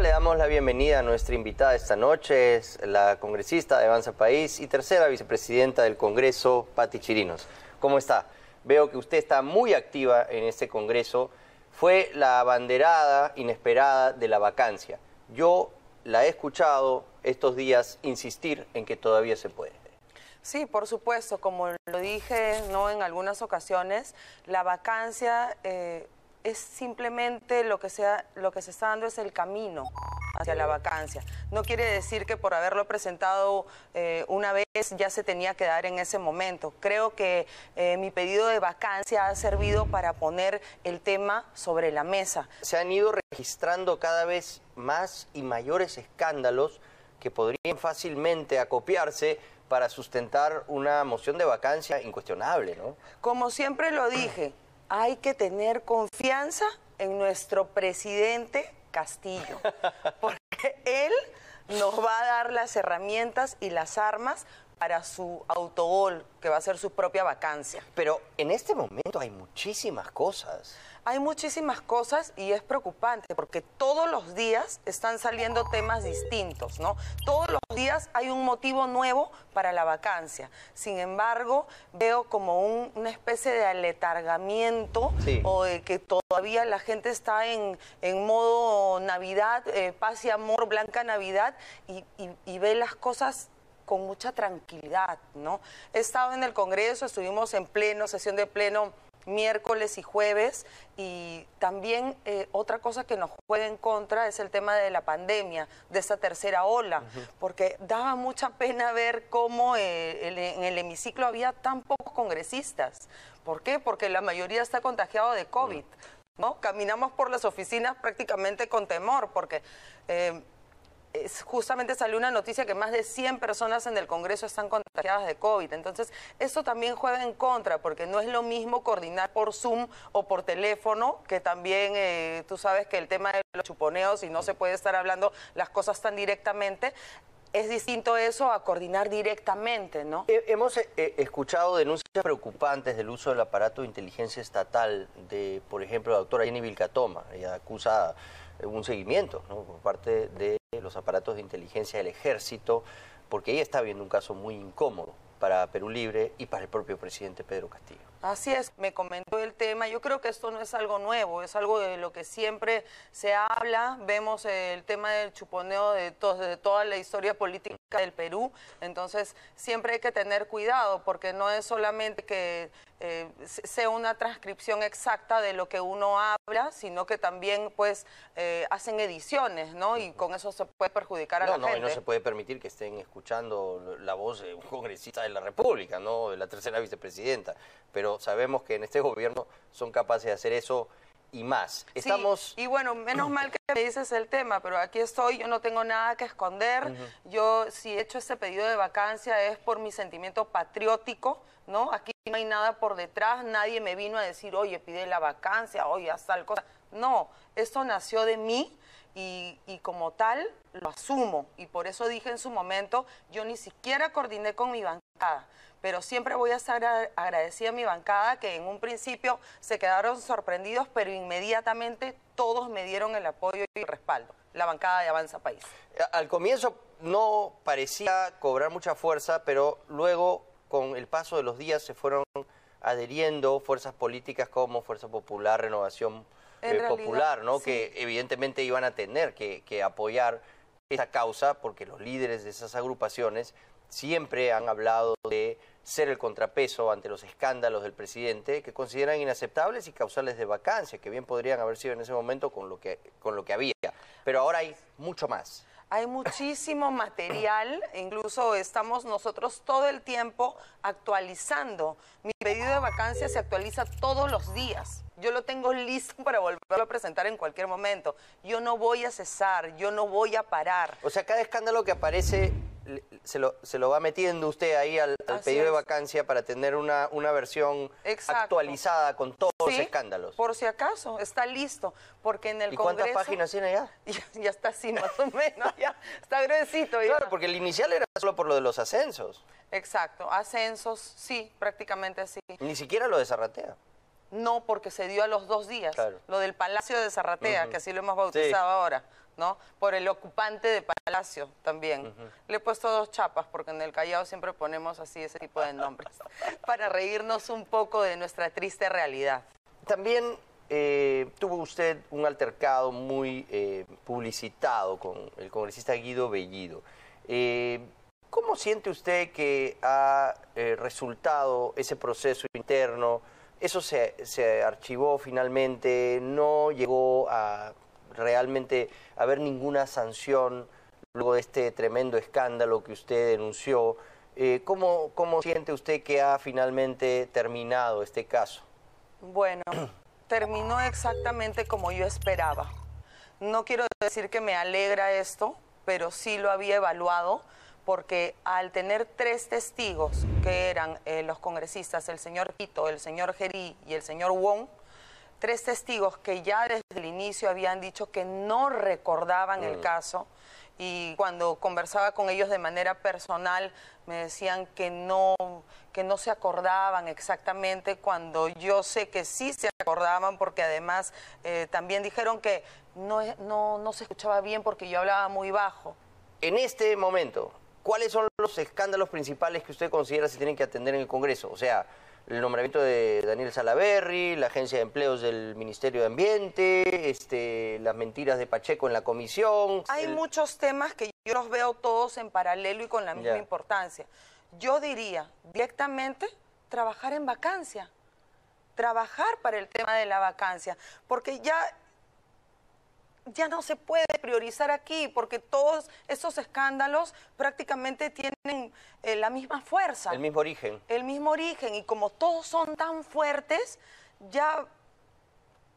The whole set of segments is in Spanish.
le damos la bienvenida a nuestra invitada esta noche, es la congresista de Avanza País y tercera vicepresidenta del Congreso, Pati Chirinos. ¿Cómo está? Veo que usted está muy activa en este Congreso. Fue la abanderada inesperada de la vacancia. Yo la he escuchado estos días insistir en que todavía se puede. Sí, por supuesto, como lo dije ¿no? en algunas ocasiones, la vacancia eh, es simplemente lo que, sea, lo que se está dando es el camino hacia la vacancia. No quiere decir que por haberlo presentado eh, una vez ya se tenía que dar en ese momento. Creo que eh, mi pedido de vacancia ha servido para poner el tema sobre la mesa. Se han ido registrando cada vez más y mayores escándalos que podrían fácilmente acopiarse para sustentar una moción de vacancia incuestionable, ¿no? Como siempre lo dije, hay que tener confianza en nuestro presidente Castillo, porque él nos va a dar las herramientas y las armas para su autogol, que va a ser su propia vacancia. Pero en este momento hay muchísimas cosas. Hay muchísimas cosas y es preocupante porque todos los días están saliendo temas distintos, ¿no? Todos los días hay un motivo nuevo para la vacancia. Sin embargo, veo como una especie de aletargamiento o de que todavía la gente está en, modo Navidad, eh, paz y amor, blanca Navidad y, y ve las cosas con mucha tranquilidad, ¿no? He estado en el Congreso, estuvimos en pleno, sesión de pleno miércoles y jueves y también eh, otra cosa que nos juega en contra es el tema de la pandemia, de esa tercera ola, porque daba mucha pena ver cómo eh, en el hemiciclo había tan pocos congresistas. ¿Por qué? Porque la mayoría está contagiado de COVID. Mm. ¿no? Caminamos por las oficinas prácticamente con temor, porque eh, justamente salió una noticia que más de 100 personas en el Congreso están contagiadas de COVID. Entonces, eso también juega en contra, porque no es lo mismo coordinar por Zoom o por teléfono, que también eh, tú sabes que el tema de los chuponeos y no se puede estar hablando las cosas tan directamente. Es distinto eso a coordinar directamente, ¿no? Hemos eh, eh, escuchado denuncias preocupantes del uso del aparato de inteligencia estatal de, por ejemplo, la doctora Jenny Vilcatoma, ella acusada un seguimiento por parte de los aparatos de inteligencia del ejército, porque ahí está habiendo un caso muy incómodo para Perú Libre y para el propio presidente Pedro Castillo. Así es, me comentó el tema. Yo creo que esto no es algo nuevo, es algo de lo que siempre se habla. Vemos el tema del chuponeo de, toda la historia política del Perú. Entonces, siempre hay que tener cuidado porque no es solamente que eh, sea una transcripción exacta de lo que uno habla, sino que también pues eh, hacen ediciones, ¿no? Y con eso se puede perjudicar a no, la no, gente. No, no se puede permitir que estén escuchando la voz de un congresista de la República, ¿no? De la tercera vicepresidenta. Pero sabemos que en este gobierno son capaces de hacer eso y más. Estamos... y bueno, menos mal que me dices el tema, pero aquí estoy, yo no tengo nada que esconder. Yo, si he hecho este pedido de vacancia, es por mi sentimiento patriótico, ¿no? Aquí no hay nada por detrás, nadie me vino a decir, oye, pide la vacancia, oye, haz tal cosa. No, esto nació de mí y, como tal lo asumo. Y por eso dije en su momento, yo ni siquiera coordiné con mi bancada, pero siempre voy a estar agradecida a mi bancada que en un principio se quedaron sorprendidos, pero inmediatamente todos me dieron el apoyo y el respaldo, la bancada de Avanza País. Al comienzo no parecía cobrar mucha fuerza, pero luego con el paso de los días se fueron adheriendo fuerzas políticas como Fuerza Popular, Renovación eh, popular, ¿no? Que evidentemente iban a tener que, apoyar esa causa, porque los líderes de esas agrupaciones siempre han hablado de ser el contrapeso ante los escándalos del presidente que consideran inaceptables y causales de vacancia, que bien podrían haber sido en ese momento con lo que, con lo que había. Pero ahora hay mucho más. Hay muchísimo material, incluso estamos nosotros todo el tiempo actualizando. Mi pedido de vacancia se actualiza todos los días. Yo lo tengo listo para volverlo a presentar en cualquier momento. Yo no voy a cesar, yo no voy a parar. O sea, cada escándalo que aparece se lo, se lo va metiendo usted ahí al, pedido de vacancia para tener una, una versión actualizada con todos los escándalos. Por si acaso, está listo, porque en el ¿Y cuántas páginas tiene ya? ya? está así más o menos, ya está gruesito. Claro, porque el inicial era solo por lo de los ascensos. Exacto, ascensos, sí, prácticamente así. Ni siquiera lo desarratea no porque se dio a los dos días. Lo del Palacio de Zarratea, que así lo hemos bautizado ahora, ¿no? Por el ocupante de Palacio también. Le he puesto dos chapas porque en el Callao siempre ponemos así ese tipo de nombres para reírnos un poco de nuestra triste realidad. También eh, tuvo usted un altercado muy eh, publicitado con el congresista Guido Bellido. Eh, ¿Cómo siente usted que ha resultado ese proceso interno? Eso se, archivó finalmente, no llegó a realmente haber ninguna sanción luego de este tremendo escándalo que usted denunció. Eh, ¿Cómo siente usted que ha finalmente terminado este caso? Bueno, terminó exactamente como yo esperaba. No quiero decir que me alegra esto, pero sí lo había evaluado porque al tener tres testigos, que eran eh, los congresistas, el señor Pito, el señor Gerí y el señor Wong, tres testigos que ya desde el inicio habían dicho que no recordaban el mm. caso y cuando conversaba con ellos de manera personal me decían que no que no se acordaban exactamente cuando yo sé que sí se acordaban porque además eh, también dijeron que no, no, no se escuchaba bien porque yo hablaba muy bajo. En este momento, ¿cuáles son los escándalos principales que usted considera se tienen que atender en el Congreso? O sea, el nombramiento de Daniel Salaverry, la agencia de empleos del Ministerio de Ambiente, este, las mentiras de Pacheco en la comisión. Hay muchos temas que yo los veo todos en paralelo y con la misma importancia. Yo diría directamente trabajar en vacancia, trabajar para el tema de la vacancia, porque ya ya no se puede priorizar aquí porque todos esos escándalos prácticamente tienen eh, la misma fuerza. El mismo origen. El mismo origen y como todos son tan fuertes, ya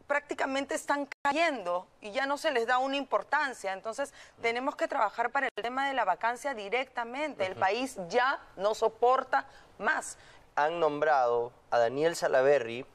prácticamente están cayendo y ya no se les da una importancia. Entonces tenemos que trabajar para el tema de la vacancia directamente. El país ya no soporta más. Han nombrado a Daniel Salaverry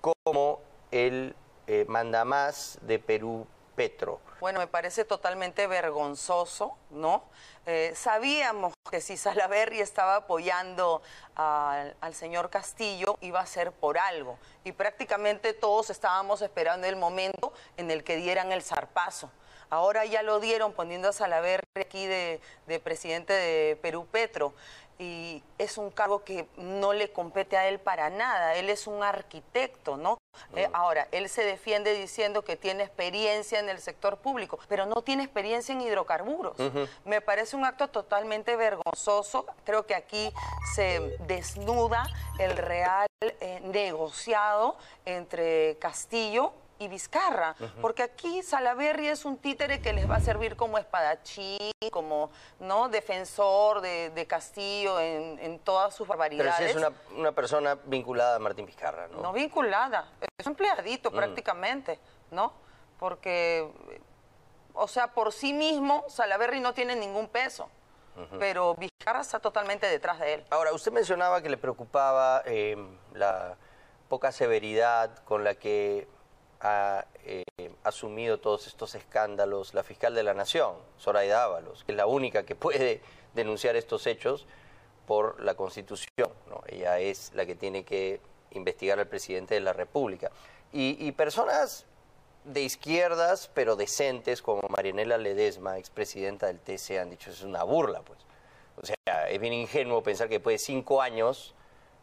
como el eh, manda más de Perú Petro. Bueno, me parece totalmente vergonzoso, ¿no? Eh, sabíamos que si Salaverry estaba apoyando al, al, señor Castillo, iba a ser por algo. Y prácticamente todos estábamos esperando el momento en el que dieran el zarpazo. Ahora ya lo dieron poniendo a verde aquí de, presidente de Perú Petro y es un cargo que no le compete a él para nada, él es un arquitecto, ¿no? Mm. Eh, ahora, él se defiende diciendo que tiene experiencia en el sector público, pero no tiene experiencia en hidrocarburos. Me parece un acto totalmente vergonzoso, creo que aquí se desnuda el real eh, negociado entre Castillo y Vizcarra, porque aquí Salaverry es un títere que les va a servir como espadachín, como no defensor de, Castillo en, todas sus barbaridades. Pero es una, persona vinculada a Martín Vizcarra, ¿no? No vinculada, es un empleadito mm. prácticamente, ¿no? Porque, o sea, por sí mismo Salaverry no tiene ningún peso. Pero Vizcarra está totalmente detrás de él. Ahora, usted mencionaba que le preocupaba em, la poca severidad con la que ha eh, asumido todos estos escándalos la fiscal de la Nación, Zoraida Ábalos, que es la única que puede denunciar estos hechos por la Constitución. Ella es la que tiene que investigar al presidente de la República. Y, personas de izquierdas, pero decentes, como Marianela Ledesma, expresidenta del TC, han dicho, es una burla, pues. O sea, es bien ingenuo pensar que después de cinco años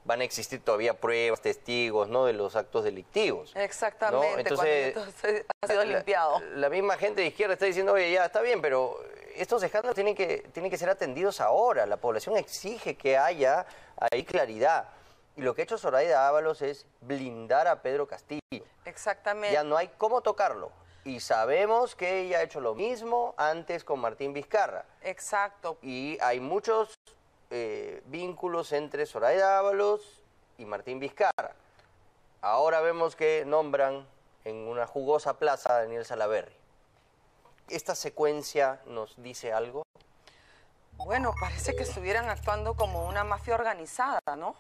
van a existir todavía pruebas, testigos, ¿no? De los actos delictivos. Exactamente. Entonces, ha sido limpiado. La, misma gente de izquierda está diciendo, oye, ya está bien, pero estos escándalos tienen que, tienen que ser atendidos ahora. La población exige que haya ahí claridad. Y lo que ha hecho Zoraida Ábalos es blindar a Pedro Castillo. Exactamente. Ya no hay cómo tocarlo. Y sabemos que ella ha hecho lo mismo antes con Martín Vizcarra. Exacto. Y hay muchos eh, vínculos entre Zoraida Ábalos y Martín Vizcarra. Ahora vemos que nombran en una jugosa plaza a Daniel Salaverry. ¿Esta secuencia nos dice algo? Bueno, parece que estuvieran actuando como una mafia organizada, ¿no?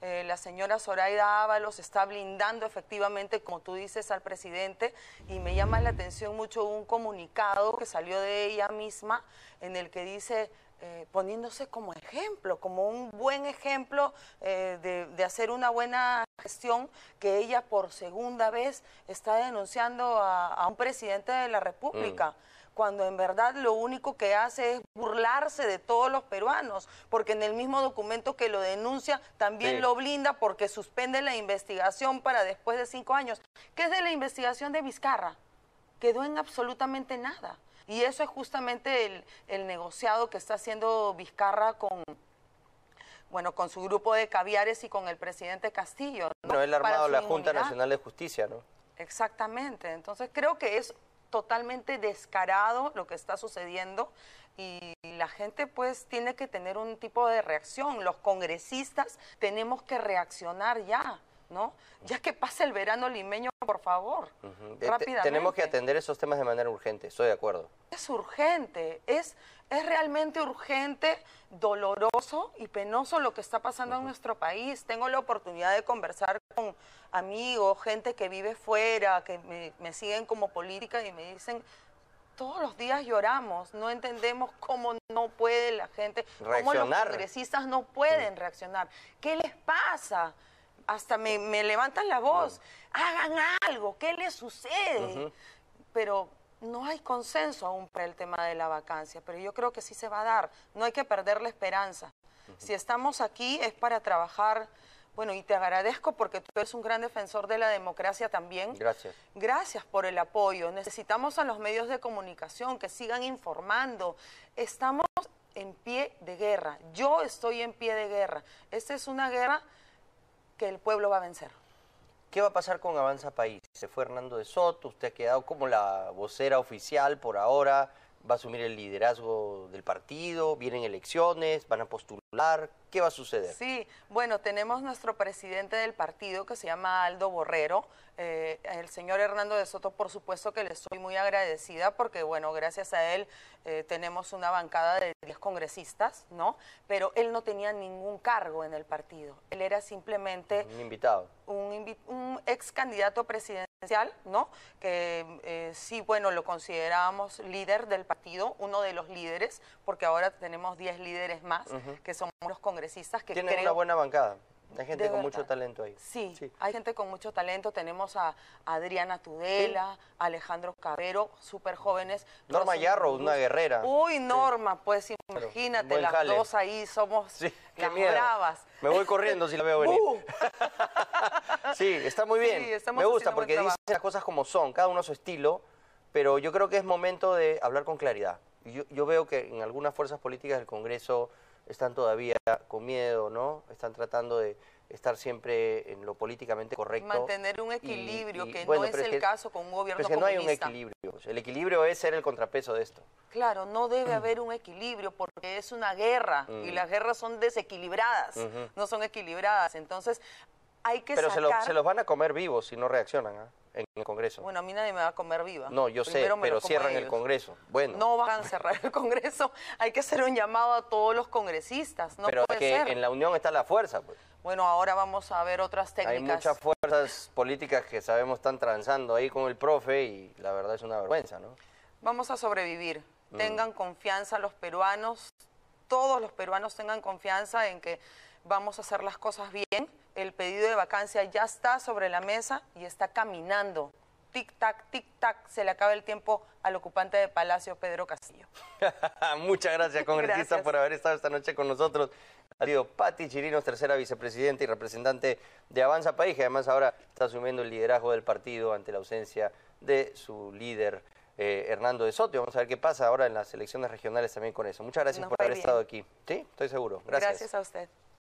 Eh, la señora Zoraida Ábalos está blindando efectivamente, como tú dices, al presidente y me llama la atención mucho un comunicado que salió de ella misma en el que dice eh, poniéndose como ejemplo, como un buen ejemplo eh, de, hacer una buena gestión, que ella por segunda vez está denunciando a, un presidente de la República. Mm. cuando en verdad lo único que hace es burlarse de todos los peruanos, porque en el mismo documento que lo denuncia también lo blinda porque suspende la investigación para después de cinco años. ¿Qué es de la investigación de Vizcarra? Quedó en absolutamente nada. Y eso es justamente el, negociado que está haciendo Vizcarra con, bueno, con su grupo de caviares y con el presidente Castillo. ¿no? el él ha armado la Junta Nacional de Justicia, ¿no? Exactamente. Entonces creo que es totalmente descarado lo que está sucediendo y la gente pues tiene que tener un tipo de reacción. Los congresistas tenemos que reaccionar ya. Ya que pase el verano limeño, por favor, Tenemos que atender esos temas de manera urgente, estoy de acuerdo. Es urgente, es, es realmente urgente, doloroso y penoso lo que está pasando en nuestro país. Tengo la oportunidad de conversar con amigos, gente que vive fuera, que me, me siguen como política y me dicen, todos los días lloramos, no entendemos cómo no puede la gente, cómo los congresistas no pueden reaccionar. ¿Qué les pasa? hasta me, me levantan la voz, hagan algo, ¿qué les sucede? Pero no hay consenso aún para el tema de la vacancia, pero yo creo que sí se va a dar, no hay que perder la esperanza. Si estamos aquí es para trabajar, bueno, y te agradezco porque tú eres un gran defensor de la democracia también. Gracias. Gracias por el apoyo. Necesitamos a los medios de comunicación que sigan informando. Estamos en pie de guerra. Yo estoy en pie de guerra. Esta es una guerra que el pueblo va a vencer. ¿Qué va a pasar con Avanza País? Se fue Hernando de Soto, usted ha quedado como la vocera oficial por ahora, va a asumir el liderazgo del partido, vienen elecciones, van a postular, ¿Qué va a suceder? Sí, bueno, tenemos nuestro presidente del partido que se llama Aldo Borrero. Eh, el señor Hernando de Soto, por supuesto que le estoy muy agradecida porque, bueno, gracias a él eh, tenemos una bancada de 10 congresistas, ¿no? Pero él no tenía ningún cargo en el partido. Él era simplemente... Un invitado. Un, ex candidato presidencial, ¿no? Que eh, sí, bueno, lo considerábamos líder del partido, uno de los líderes, porque ahora tenemos 10 líderes más que son unos congresistas que tienen una buena bancada. Hay gente con mucho talento ahí. Sí, hay gente con mucho talento. Tenemos a Adriana Tudela, Alejandro Carrero, súper jóvenes. Norma Yarro, una guerrera. Uy, Norma, pues imagínate, las dos ahí somos las bravas. Me voy corriendo si la veo venir. sí, está muy bien. Me gusta porque dicen las cosas como son, cada uno a su estilo, pero yo creo que es momento de hablar con claridad. Yo, yo veo que en algunas fuerzas políticas del Congreso están todavía con miedo, ¿no? Están tratando de estar siempre en lo políticamente correcto. Mantener un equilibrio, que no es el caso con un gobierno pero es que no hay un equilibrio. El equilibrio es ser el contrapeso de esto. Claro, no debe haber un equilibrio porque es una guerra y mm. las guerras son desequilibradas, no son equilibradas. Entonces, hay que Pero se, se, los van a comer vivos si no reaccionan, ¿ah? en el Congreso. Bueno, a mí nadie me va a comer viva. No, yo sé, pero cierran el Congreso. Bueno. No van a cerrar el Congreso. Hay que hacer un llamado a todos los congresistas. pero que en la unión está la fuerza. Pues. Bueno, ahora vamos a ver otras técnicas. Hay muchas fuerzas políticas que sabemos están transando ahí con el profe y la verdad es una vergüenza, ¿no? Vamos a sobrevivir. Mm. Tengan confianza los peruanos, todos los peruanos tengan confianza en que vamos a hacer las cosas bien. El pedido de vacancia ya está sobre la mesa y está caminando. Tic-tac, tic-tac, se le acaba el tiempo al ocupante de Palacio, Pedro Castillo. Muchas gracias, congresista, por haber estado esta noche con nosotros. Ha sido Pati Chirinos, tercera vicepresidenta y representante de Avanza País, que además ahora está asumiendo el liderazgo del partido ante la ausencia de su líder. Eh, Hernando de Soto. Vamos a ver qué pasa ahora en las elecciones regionales también con eso. Muchas gracias por haber estado aquí. Sí, estoy seguro. Gracias. Gracias a usted.